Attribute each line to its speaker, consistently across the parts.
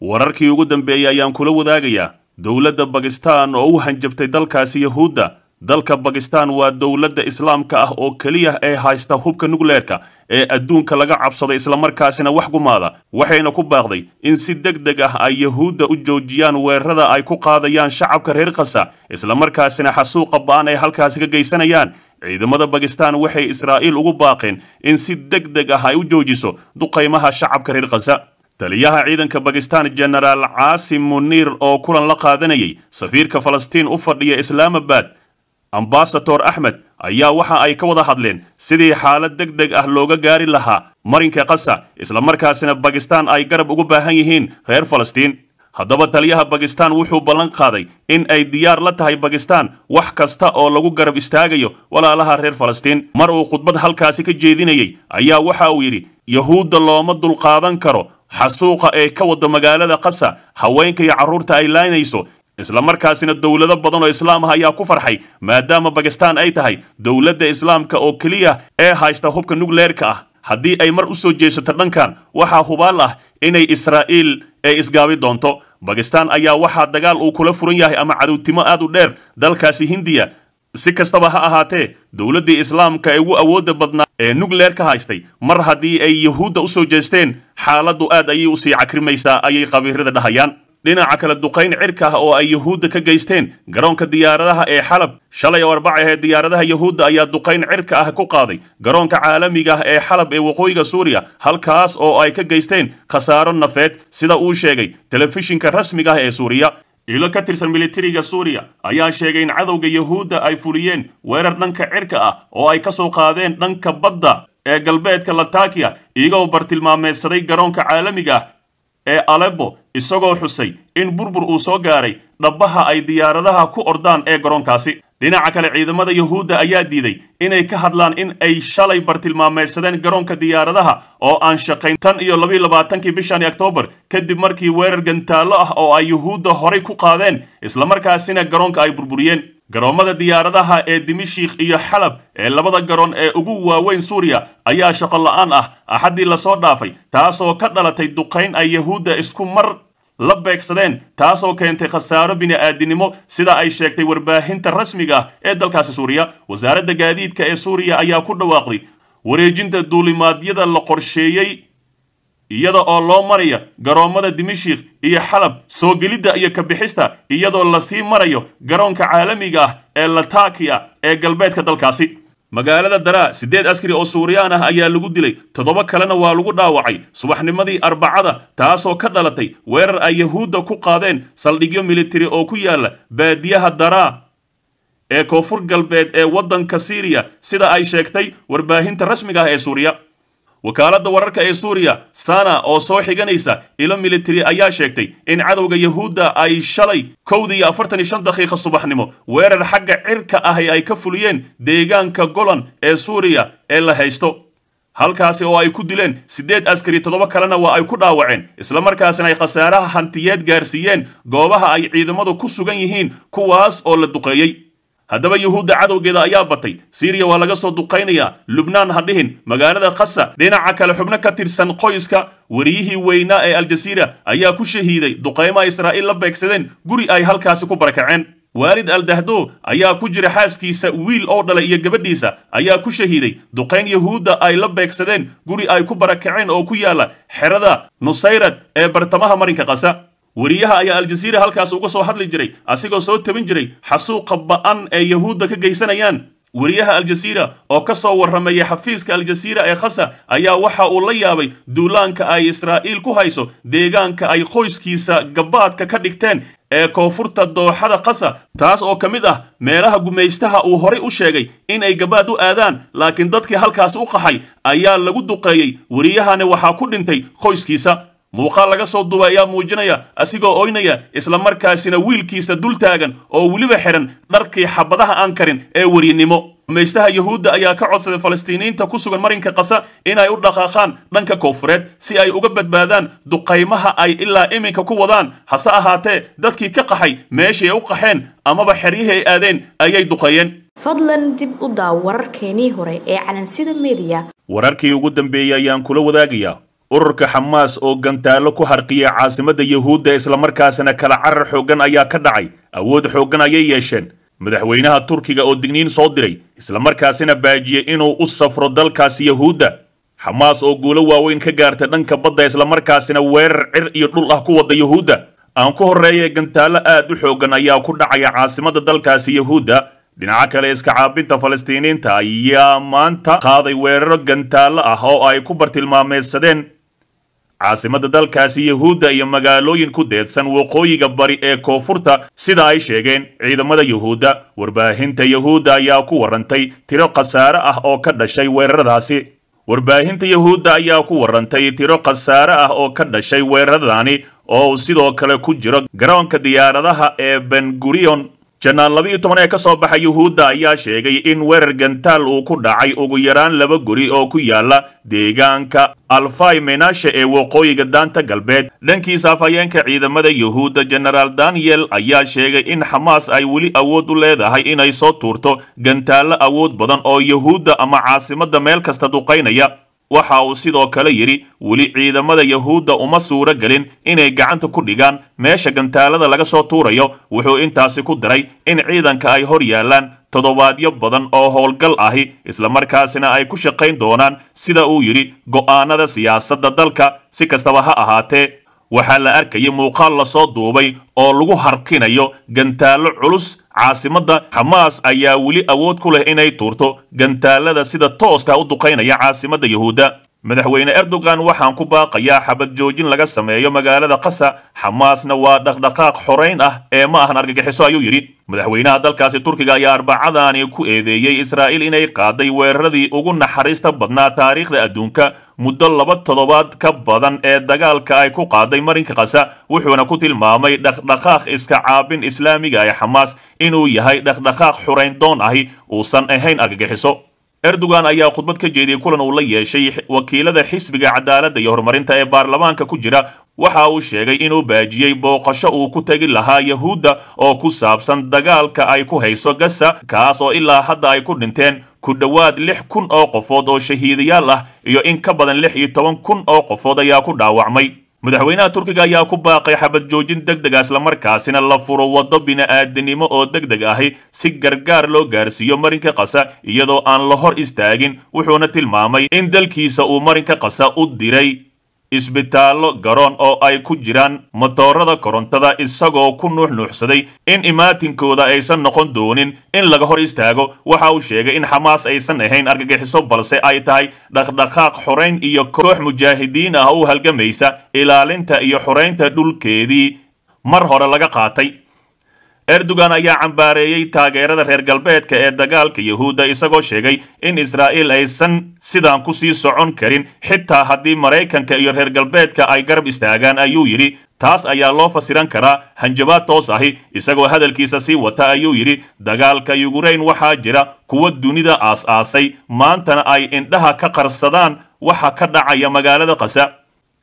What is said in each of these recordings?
Speaker 1: wararkii ugu dambeeyey ayaan kula wadaagayaa dowladda bakistan oo u hanjabtay dalkaasi yahuudda dalka bakistan waa dowladda islaamka ah oo keliya ee haysta hubka nukleerka ee adduunka laga cabsaday islamarkaasina wax gumaada waxayna ku baaqday in si deg deg ah ay yahuudda u joojiyaan weerarada ay ku qaadayaan shacabka reer khasa islamarkaasina xasuuqa ba'an an ay halkaasi ka geysanayaan ciidamada bakistan waxay israa'iil ugu baaqeen in si deg deg ah ay u joojiso duqaymaha shacabka reer khasa taliyaha ciidanka bakistan jenaraal caasim muniir oo kulan la qaadanayay safiirka falastiin u fadhiya islaamabad ambasator axmed ayaa waxa ay ka wada hadleen sidii xaalad deg deg ah looga gaari lahaa marinka kasa islamarkaasina bakistan ay garab ugu baahan yihiin reer falastiin haddaba taliyaha bakistan wuxuu ballan qaaday in ay diyaar la tahay bakistan wax kasta oo lagu garab istaagayo walaalaha reer falastiin mar uu khudbad halkaasi ka jeedinayey ayaa waxa uu yidhi yahuudda looma dulqaadan karo xasuuqa ee ka wada magaalada qasa haweenka iyo carruurta ay laynayso islamarkaasina dowlado badan oo islaam ah ayaa ku farxay maadaama bakistaan ay tahay dowladda islaamka oo keliya ee haysta hubka nukleerka ah haddii ay mar u soo jeesato dhankan waxaa hubaal ah inay israa'iil ee isgaabi doonto bakistaan ayaa waxaa dagaal uu kula furan yahay ama cadowtimo aad u dheer dalkaasi hindiya si kastaba ha ahaatee dowladdii islaamka ee ugu awoodda badnaa ee nucleer ka haystay mar haddii ay yuhuudda u soo jeesteen xaaladdu aad ayay usii cakrimaysaa ayay khabiirada dhahayaan dhinaca kale duqayn cirka ah oo ay yuhuudda ka geysteen garoonka diyaaradaha ee xalab shalay oo arbaca ah ee diyaaradaha yuhuudda ayaa duqayn cirka ah ku qaaday garoonka caalamiga ah ee xalab ee waqooyiga suuriya halkaas oo ay ka geysteen khasaaro nafeed sida uu sheegay telefishinka rasmiga ah ee suuriya ilo ka tirsan militariga suuriya ayaa sheegay in cadowga yahuudda ay fuliyeen weerar dhanka cirka ah oo ay ka soo qaadeen dhanka badda ee galbeedka latakiya iyagoo bartilmaameedsaday garoonka caalamiga ah ee alebo isagoo xusay in burbur uu soo gaaray dhabbaha ay diyaaradaha ku ordaan ee garoonkaasi dhinaca kale ciidamada yuhuudda ayaa diiday inay ka hadlaan in ay shalay bartilmaamaysadeen garoonka diyaaradaha oo aan shaqayn tan iyo labiyi labaatankii bishani oktoobar kadib markii weerar gantaallo ah oo ay yuhuudda horay ku qaadeen islamarkaasina garoonka ay burburiyeen garoommada diyaaradaha ee dimishik iyo xalab ee labada garoon ee ugu waaweyn suuriya ayaa shaqo la ah axaddii lasoo dhaafay taasoo ka dhalatay duqayn ay yuhuudda isku mar la beegsadeen taasoo keentay khasaaro bini-aadinimo sida ay sheegtay warbaahinta rasmiga ah ee dalkaasi suuriya wasaaradda gaadiidka ee suuriya ayaa ku dhawaaqday wareejinta duulimaadyada la qorsheeyey iyada oo loo maraya garoommada dimishiq iyo xalab soo gelidda iyo kabixista iyadoo lasii marayo garoonka caalamiga ah ee latakiya ee galbeedka dalkaasi magaalada dara siddeed askari oo suuriyaan ah ayaa lagu dilay toddoba kalena waa lagu dhaawacay subaxnimadii arbacada taasoo ka dhalatay weerar ay yahuudda ku qaadeen saldhigyo militari oo ku yaalla baadiyaha daraa ee koonfur galbeed ee waddanka siriya sida ay sheegtay warbaahinta rasmiga ah ee suuriya wakaaladda wararka ee suuriya sana oo soo xiganaysa ilo militari ayaa sheegtay in cadowga yahuudda ay shalay kowdii afartan iyo shan daqiiqa subaxnimo weerar xagga cirka ahi ay ka fuliyeen deegaanka golan ee suuriya ee la haysto halkaasi oo ay ku dileen siddeed askari toddoba kalena waa ay ku dhaawaceen isla markaasina ay khasaaraha hantiyeed gaarsiiyeen goobaha ay ciidamadu ku sugan yihiin kuwaas oo la duqeeyey haddaba yuhuudda cadowgeeda ayaa batay siiriya waa laga soo duqaynayaa lubnaan ha dhihin magaalada khasa dhinaca kale xubno ka tirsan qoyska wariyihii weynaa ee aljasiira ayaa ku shahiiday duqaymaha israa'iil la beegsadeen guri ay halkaasi ku barakaceen waalid aldahdo ayaa ku jira xaaskiisa wiil oo dhalay iyo gabadhiisa ayaa ku shahiiday duqayn yahuudda ay la beegsadeen guri ay ku barakaceen oo ku yaalla xerada nusayrad ee bartamaha marinka qasa weriyaha ayaa aljaziira halkaas uga soo hadli jiray asigoo soo tabin jiray xasuuqa ba'an ee yahuudda ka geysanayaan weriyaha aljaziira oo ka soo warramayay xafiiska aljasiira ee khasa ayaa waxa uu la yaabay duulaanka ay israa'iil ku hayso deegaanka ay qoyskiisa gabaadka ka dhigteen ee koonfurta dooxada khasa taas oo ka mid ah meelaha gumaystaha uu horay u sheegay inay gabaad u aadaan laakiin dadkii halkaas u qaxay ayaa lagu duqeeyey weriyahani waxaa ku dhintay qoyskiisa muuqaal laga soo duubay ayaa muujinaya asigoo oynaya islamarkaasina wiilkiisa dul taagan oo weliba xidhan dharkii xabadaha aan karin ee werinimo maystaha yahuudda ayaa ka codsaday falastiiniyiinta ku sugan marinka qasa inay u dhaqaaqaan dhanka koonfureed si ay uga badbaadaan duqaymaha ay ilaa iminka ku wadaan hase ahaatee dadkii ka qaxay meeshii ay u qaxeen amaba xeryihii ay aadeen ayay duqeeyeen fadlan dib u daaw wararkeenii hore ee calansida mediya wararkii ugu dambeeyey ayaan kula wadaagayaa ururka xamaas oo gantaallo ku harqiyay caasimadda yuhuudda islamarkaasna kala carar xooggan ayaa ka dhacay awood xooggan ayay yeesheen madaxweynaha turkiga oo digniin soo diray islamarkaasina baajiyey inuu u safro dalkaasi yuhuudda xamaas oo guulo waaweyn ka gaarta dhanka badda islamarkaasina weerar cir iyo dhul ah ku wadda yuhuudda aan ku horreeye gantaallo aad u xooggan ayaa ku dhacaya caasimadda dalkaasi yahuudda dhinaca kale iska caabinta falastiiniinta ayaa maanta qaaday weeraro gantaallo ah oo ay ku bartilmaameedsadeen caasimadda dalkaasi yuhuudda iyo magaalooyin ku deedsan waqooyiga bari ee koonfurta sida ay sheegeen ciidamada yuhuudda warbaahinta yuhuudda ayaa ku warantay tiro khasaare ah oo ka dhashay weeraradaasi warbaahinta yuhuudda ayaa ku warantay tiro khasaare ah oo ka dhashay weeraradani oo uu sidoo kale ku jiro garoonka diyaaradaha ee bengurion janaan labiiyo toban ee ka soo baxa yuhuudda ayaa sheegay in weerar gantaal uu ku dhacay ugu yaraan laba guri oo ku yaala deegaanka alfay menashe ee waqooyiga daanta galbeed dhankiisa afhayeenka ciidamada yuhuudda jenaraal daniel ayaa sheegay in xamaas ay weli awood u leedahay inay soo tuurto gantaallo awood badan oo yuhuudda ama caasimadda meel kasta duqaynaya waxa uu sidoo kale yidhi weli ciidamada yahuudda uma suuro gelin inay gacanta ku dhigaan meesha gantaalada laga soo tuurayo wuxuu intaasi ku daray in ciidanka ay hor yaallaan toddobaadyo badan oo howlgal ahi isla markaasina ay ku shaqayn doonaan sida uu yidhi go'aannada siyaasadda dalka si kastaba ha ahaatee waxaa la arkaya muuqaal lasoo duubay oo lagu harkinayo gantaallo culus caasimadda xamaas ayaa weli awood ku leh inay tuurto gantaalada sida tooska u duqaynaya caasimadda yuhuudda madaxweyne erdogan waxaan ku baaqayaa xabad joojin laga sameeyo magaalada qasa xamaasna waa dhaqdhaqaaq xorayn ah ee ma ahan argagixiso ayuu yidhi madaxweynaha dalkaasi turkiga ayaa arbacadaani ku eedeeyey israa'iil inay qaaday weeraradii ugu naxariista badnaa taariikhda adduunka muddo laba toddobaad ka badan ee dagaalka ay ku qaaday marinka qasa wuxuuna ku tilmaamay dhaqdhaqaaq iska caabin islaamiga ee xamaas inuu yahay dhaqdhaqaaq xurayn doon ahi uusan ahayn argagixiso erdogan ayaa khudbad ka jeediyey kulan uu la yeeshay wakiilada xisbiga cadaaladda iyo horumarinta ee baarlamaanka ku jira waxa uu sheegay inuu baajiyey booqasho uu ku tegi lahaa yahuudda oo ku saabsan dagaalka ay ku hayso gasa kaas oo ilaa hadda ay ku dhinteen ku dhowaad lix kun oo qofood oo shahiidayaal ah iyo in ka badan lix iyo toban kun oo qofood ayaa ku dhaawacmay madaxweynaha turkiga ayaa ku baaqay xabad joojin deg dega ah islamarkaasina la furo waddo bini'aadanimo oo deg deg ahi si gargaar loo gaarsiiyo marinka qasa iyadoo aan la hor istaagin wuxuuna tilmaamay in dalkiisa uu marinka qasa u diray isbitaallo garoon oo ay ku jiraan matoorada korontada isagoo ku nuuxnuuxsaday in imaatinkooda aysan noqon doonin in laga hor istaago waxa uu sheegay in xamaas aysan ahayn argagixiso balse ay tahay dhaqdhaqaaq xorayn iyo koox mujaahidiin ah u halgamaysa ilaalinta iyo xoraynta dhulkeedii mar hore laga qaatay erdogan ayaa cambaareeyey taageerada reer galbeedka ee dagaalka yuhuudda isagoo sheegay in israa'iil aysan sidaan kusii socon karin xitaa haddii maraykanka iyo reer galbeedka ay garab istaagaan ayuu yidhi taas ayaa loo fasiran karaa hanjabaad toos ahi isagoo hadalkiisa sii wata ayuu yidhi dagaalka yukrain waxaa jira kuwa dunida aas-aasay maantana ay indhaha ka qarsadaan waxa ka dhacaya magaalada kasa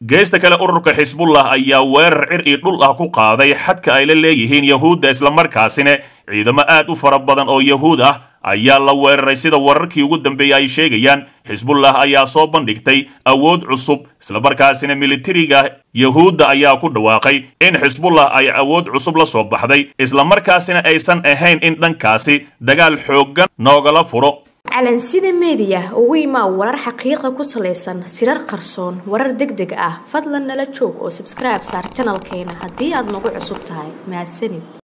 Speaker 1: geesta kale ururka xisbullah ayaa weerar cir iyo dhul ah ku qaaday xadka ay la leeyihiin yahuudda islamarkaasina ciidamo aad u fara badan oo yahuud ah ayaa la weeraray sida wararkii ugu dambeeyey ay sheegayaan xisbullah ayaa soo bandhigtay awood cusub islamarkaasina militariga yahuudda ayaa ku dhawaaqay in xisbullah ay awood cusub la soo baxday islamarkaasina aysan ahayn in dhankaasi dagaal xooggan noogala furo calansida meediya ugu imaa warar xaqiiqa ku salaysan sirar qarsoon warar deg deg ah fadlan nala joog oo sabskaraib saar janalkeena haddii aad nagu cusub tahay mahadsanid